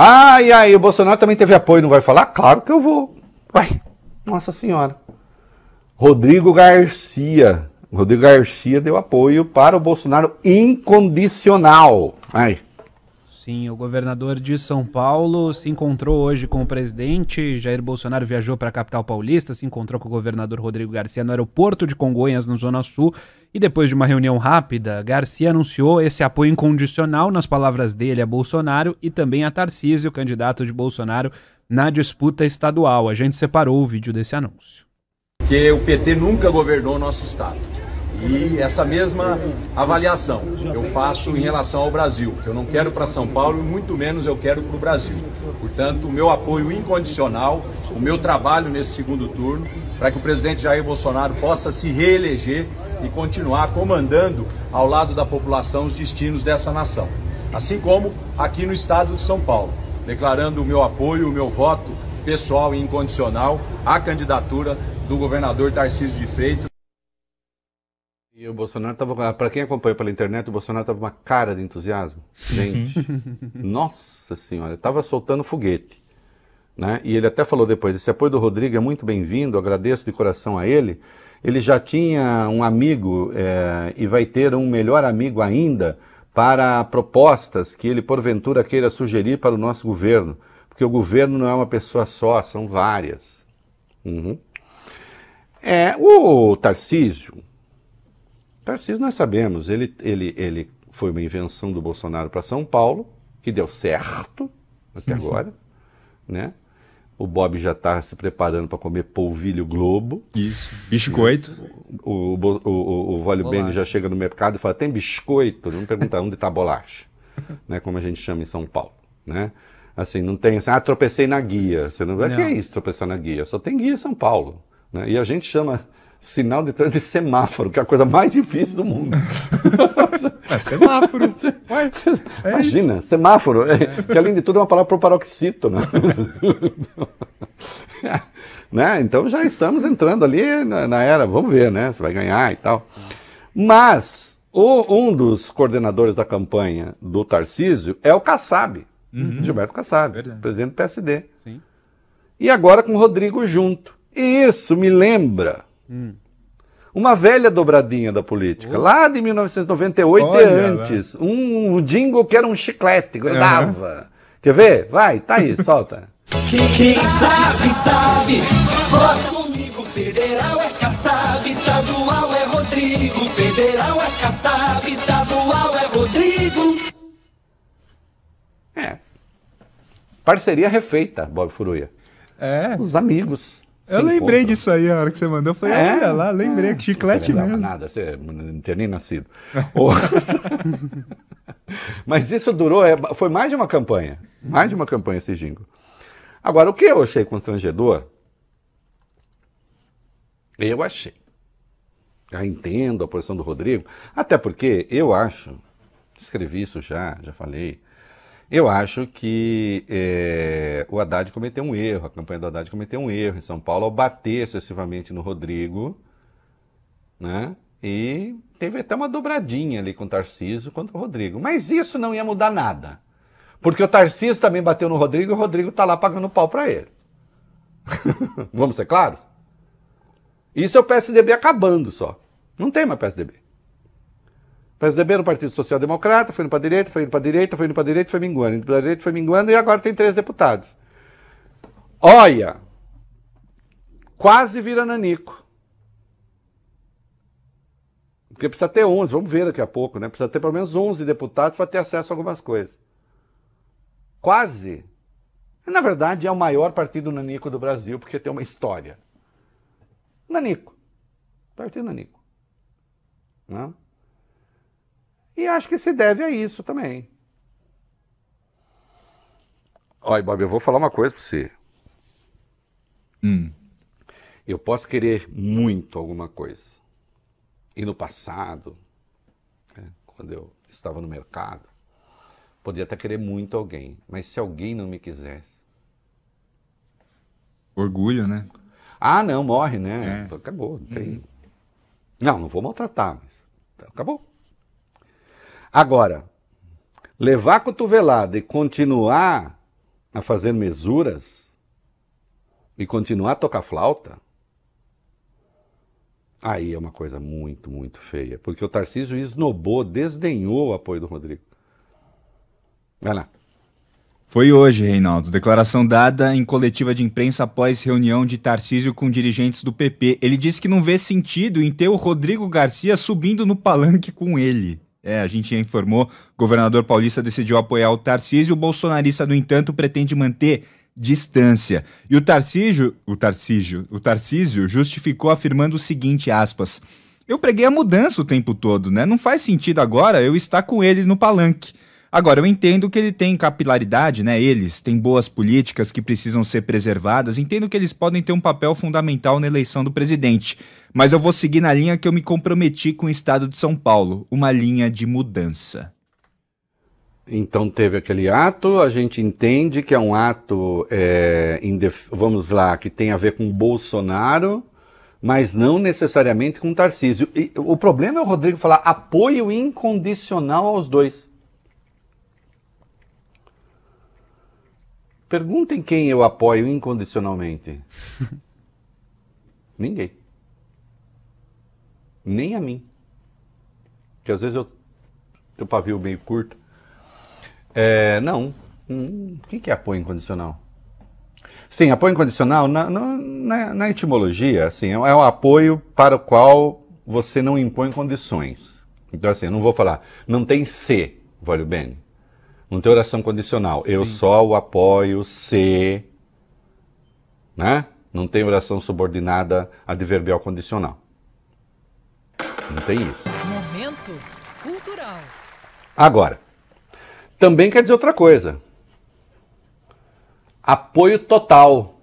Ah, e aí, o Bolsonaro também teve apoio, não vai falar? Claro que eu vou. Vai, nossa senhora. Rodrigo Garcia. Rodrigo Garcia deu apoio para o Bolsonaro incondicional. Ai. Sim, o governador de São Paulo se encontrou hoje com o presidente. Jair Bolsonaro viajou para a capital paulista, se encontrou com o governador Rodrigo Garcia no aeroporto de Congonhas, no Zona Sul. E depois de uma reunião rápida, Garcia anunciou esse apoio incondicional, nas palavras dele, a Bolsonaro e também a Tarcísio, candidato de Bolsonaro na disputa estadual. A gente separou o vídeo desse anúncio. Que o PT nunca governou o nosso estado. E essa mesma avaliação eu faço em relação ao Brasil, que eu não quero para São Paulo e muito menos eu quero para o Brasil. Portanto, o meu apoio incondicional, o meu trabalho nesse segundo turno, para que o presidente Jair Bolsonaro possa se reeleger e continuar comandando ao lado da população os destinos dessa nação. Assim como aqui no estado de São Paulo, declarando o meu apoio, o meu voto pessoal e incondicional à candidatura do governador Tarcísio de Freitas. E o Bolsonaro estava, para quem acompanha pela internet, o Bolsonaro estava uma cara de entusiasmo. Gente, nossa senhora, estava soltando foguete. Né? E ele até falou depois: esse apoio do Rodrigo é muito bem-vindo, agradeço de coração a ele. Ele já tinha um amigo é, e vai ter um melhor amigo ainda para propostas que ele porventura queira sugerir para o nosso governo, porque o governo não é uma pessoa só, são várias. Uhum. É, o Tarcísio, Tarcísio nós sabemos, ele, ele, ele foi uma invenção do Bolsonaro para São Paulo, que deu certo até agora, né? O Bob já está se preparando para comer polvilho globo. Isso. Biscoito. O, o, o, o Vólio Bene já chega no mercado e fala, tem biscoito? Não pergunta onde está bolacha, né? Como a gente chama em São Paulo, né? Assim, não tem assim, ah, tropecei na guia. Você não vai, que é isso, tropeçar na guia? Só tem guia em São Paulo, né? E a gente chama sinal de trânsito de semáforo, que é a coisa mais difícil do mundo. É semáforo. Ué, é Imagina, isso. semáforo, é, que além de tudo é uma palavra para paroxítona. né? Então já estamos entrando ali na, na, era, vamos ver, né? Se vai ganhar e tal. Mas o, um dos coordenadores da campanha do Tarcísio é o Kassab, uhum. Gilberto Kassab, Verdade. presidente do PSD. Sim. E agora com o Rodrigo junto. E isso me lembra Hum. Uma velha dobradinha da política, uh. lá de 1998 Olha, e antes. Um, um jingle que era um chiclete, grudava. Uhum. Quer ver? Vai, tá aí, solta. Quem, quem sabe, sabe, vota comigo, federal é Kassab, estadual é Rodrigo, federal é Kassab, estadual é Rodrigo. É. Parceria refeita, Bob Furuia. É. Os amigos. Eu lembrei encontra. disso aí, a hora que você mandou. Eu falei, é, olha lá, lembrei, é, que chiclete não mesmo. nada, você não tinha nem nascido. oh. Mas isso durou, é, foi mais de uma campanha. Mais de uma campanha esse jingle. Agora, o que eu achei constrangedor? Eu achei. Já entendo a posição do Rodrigo, até porque eu acho, escrevi isso já, já falei, eu acho que é, o Haddad cometeu um erro, a campanha do Haddad cometeu um erro em São Paulo ao bater excessivamente no Rodrigo, né? E teve até uma dobradinha ali com o Tarcísio contra o Rodrigo. Mas isso não ia mudar nada. Porque o Tarcísio também bateu no Rodrigo e o Rodrigo tá lá pagando pau para ele. Vamos ser claros? Isso é o PSDB acabando só. Não tem mais PSDB. PSDB no Partido Social Democrata, foi indo para direita, foi indo para direita, foi indo para direita, foi minguando, indo para direita, foi minguando, e agora tem três deputados. Olha, quase vira nanico. Porque precisa ter 11, vamos ver daqui a pouco, né? Precisa ter pelo menos 11 deputados para ter acesso a algumas coisas. Quase. Na verdade, é o maior partido nanico do Brasil, porque tem uma história. Nanico. Partido nanico. Não? Né? E acho que se deve a isso também. Olha, Bob, eu vou falar uma coisa para você. Hum. Eu posso querer muito alguma coisa. E no passado, né, quando eu estava no mercado, podia até querer muito alguém. Mas se alguém não me quisesse. Orgulho, né? Ah, não, morre, né? É. Acabou. Não, tem... não, não vou maltratar, mas acabou. Agora, levar a cotovelada e continuar a fazer mesuras e continuar a tocar flauta, aí é uma coisa muito, muito feia. Porque o Tarcísio esnobou, desdenhou o apoio do Rodrigo. Vai lá. Foi hoje, Reinaldo. Declaração dada em coletiva de imprensa após reunião de Tarcísio com dirigentes do PP. Ele disse que não vê sentido em ter o Rodrigo Garcia subindo no palanque com ele. É, a gente já informou, o governador paulista decidiu apoiar o Tarcísio, o bolsonarista, no entanto, pretende manter distância. E o Tarcísio, o Tarcísio, o Tarcísio justificou afirmando o seguinte, aspas, eu preguei a mudança o tempo todo, né? Não faz sentido agora eu estar com ele no palanque. Agora, eu entendo que ele tem capilaridade, né? Eles têm boas políticas que precisam ser preservadas. Entendo que eles podem ter um papel fundamental na eleição do presidente. Mas eu vou seguir na linha que eu me comprometi com o estado de São Paulo uma linha de mudança. Então teve aquele ato, a gente entende que é um ato, é, vamos lá, que tem a ver com Bolsonaro, mas não necessariamente com Tarcísio. E, o problema é o Rodrigo falar apoio incondicional aos dois. Perguntem quem eu apoio incondicionalmente. Ninguém. Nem a mim. Porque às vezes eu tenho pavio meio curto. É, não. Hum, o que é apoio incondicional? Sim, apoio incondicional, na, na, na etimologia, assim, é um apoio para o qual você não impõe condições. Então, assim, eu não vou falar, não tem C, Vale bem. Não tem oração condicional. Eu Sim. só o apoio se. Né? Não tem oração subordinada adverbial condicional. Não tem isso. Momento cultural. Agora, também quer dizer outra coisa. Apoio total.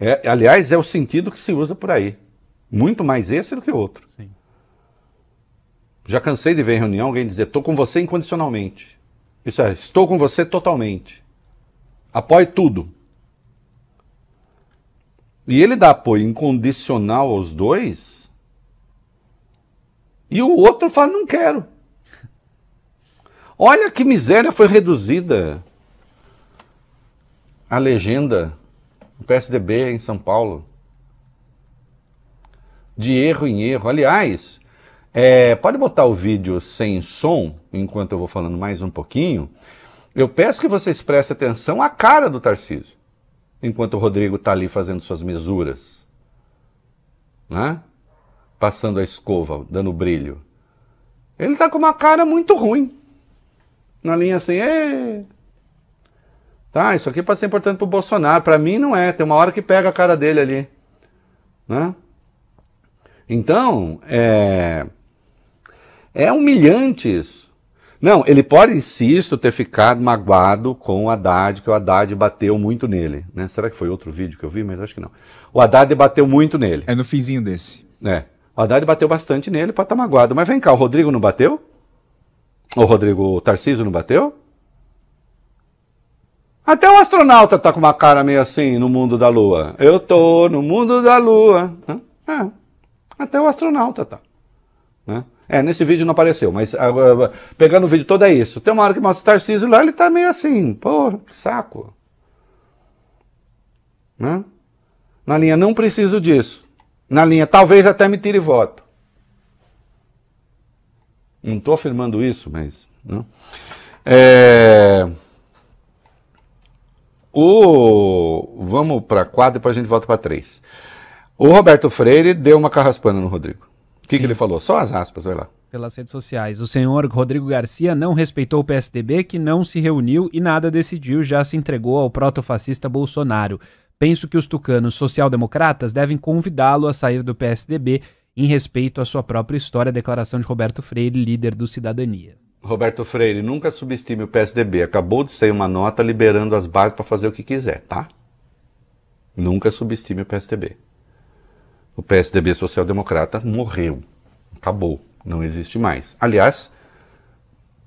É, aliás, é o sentido que se usa por aí. Muito mais esse do que o outro. Sim. Já cansei de ver em reunião alguém dizer: estou com você incondicionalmente. Isso é, estou com você totalmente. Apoie tudo. E ele dá apoio incondicional aos dois. E o outro fala: não quero. Olha que miséria foi reduzida. A legenda do PSDB em São Paulo. De erro em erro. Aliás, é, pode botar o vídeo sem som, enquanto eu vou falando mais um pouquinho. Eu peço que vocês prestem atenção à cara do Tarcísio, enquanto o Rodrigo está ali fazendo suas mesuras, né? passando a escova, dando brilho. Ele está com uma cara muito ruim. Na linha assim, Ê! tá, isso aqui pode ser importante para o Bolsonaro. Para mim não é, tem uma hora que pega a cara dele ali. Né? Então, é... É humilhante isso. Não, ele pode, insisto, ter ficado magoado com o Haddad, que o Haddad bateu muito nele. Né? Será que foi outro vídeo que eu vi? Mas acho que não. O Haddad bateu muito nele. É no finzinho desse. É. O Haddad bateu bastante nele para estar tá magoado. Mas vem cá, o Rodrigo não bateu? O Rodrigo o Tarcísio não bateu? Até o astronauta tá com uma cara meio assim no mundo da lua. Eu tô no mundo da lua. É. até o astronauta tá. É, nesse vídeo não apareceu, mas ah, ah, ah, pegando o vídeo todo é isso. Tem uma hora que mostra o Tarcísio lá, ele tá meio assim, pô, que saco. Né? Na linha, não preciso disso. Na linha, talvez até me tire voto. Não estou afirmando isso, mas. Né? É... O... Vamos para 4, depois a gente volta para 3. O Roberto Freire deu uma carraspana no Rodrigo. O que, que ele falou? Só as aspas, vai lá pelas redes sociais. O senhor Rodrigo Garcia não respeitou o PSDB, que não se reuniu e nada decidiu, já se entregou ao protofascista Bolsonaro. Penso que os tucanos social-democratas devem convidá-lo a sair do PSDB em respeito à sua própria história, declaração de Roberto Freire, líder do Cidadania. Roberto Freire, nunca subestime o PSDB. Acabou de sair uma nota liberando as bases para fazer o que quiser, tá? Nunca subestime o PSDB o PSDB Social Democrata morreu, acabou, não existe mais. Aliás,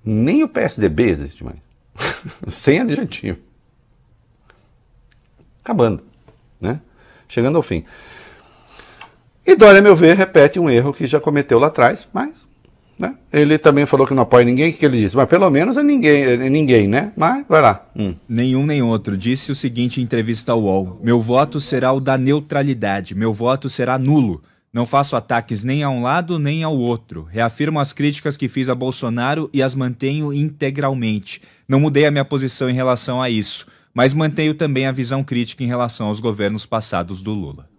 nem o PSDB existe mais, sem adjetivo. Acabando, né? Chegando ao fim. E Dória, a meu ver, repete um erro que já cometeu lá atrás, mas né? Ele também falou que não apoia ninguém, o que ele disse? Mas pelo menos é ninguém, é ninguém né? Mas vai lá. Hum. Nenhum nem outro. Disse o seguinte em entrevista ao UOL: Meu voto será o da neutralidade, meu voto será nulo. Não faço ataques nem a um lado nem ao outro. Reafirmo as críticas que fiz a Bolsonaro e as mantenho integralmente. Não mudei a minha posição em relação a isso, mas mantenho também a visão crítica em relação aos governos passados do Lula.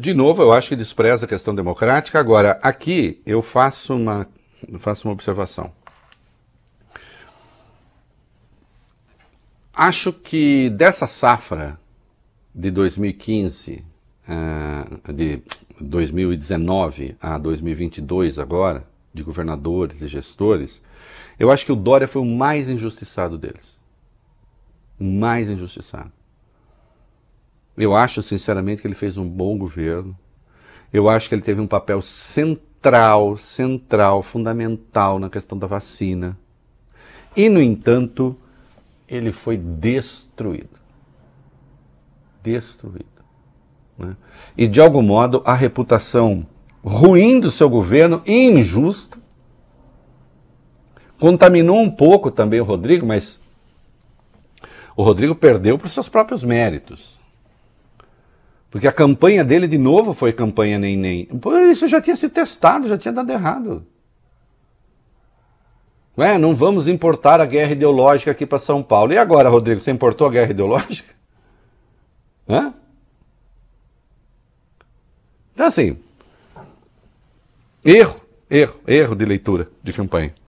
De novo, eu acho que despreza a questão democrática. Agora, aqui eu faço uma, eu faço uma observação. Acho que dessa safra de 2015, eh, de 2019 a 2022 agora, de governadores e gestores, eu acho que o Dória foi o mais injustiçado deles. O mais injustiçado. Eu acho, sinceramente, que ele fez um bom governo. Eu acho que ele teve um papel central, central, fundamental na questão da vacina. E, no entanto, ele foi destruído. Destruído. Né? E, de algum modo, a reputação ruim do seu governo e injusta contaminou um pouco também o Rodrigo, mas o Rodrigo perdeu para os seus próprios méritos. Porque a campanha dele, de novo, foi campanha nem nem. Isso já tinha sido testado, já tinha dado errado. Ué, não vamos importar a guerra ideológica aqui para São Paulo. E agora, Rodrigo, você importou a guerra ideológica? Hã? Então, assim, erro, erro, erro de leitura de campanha.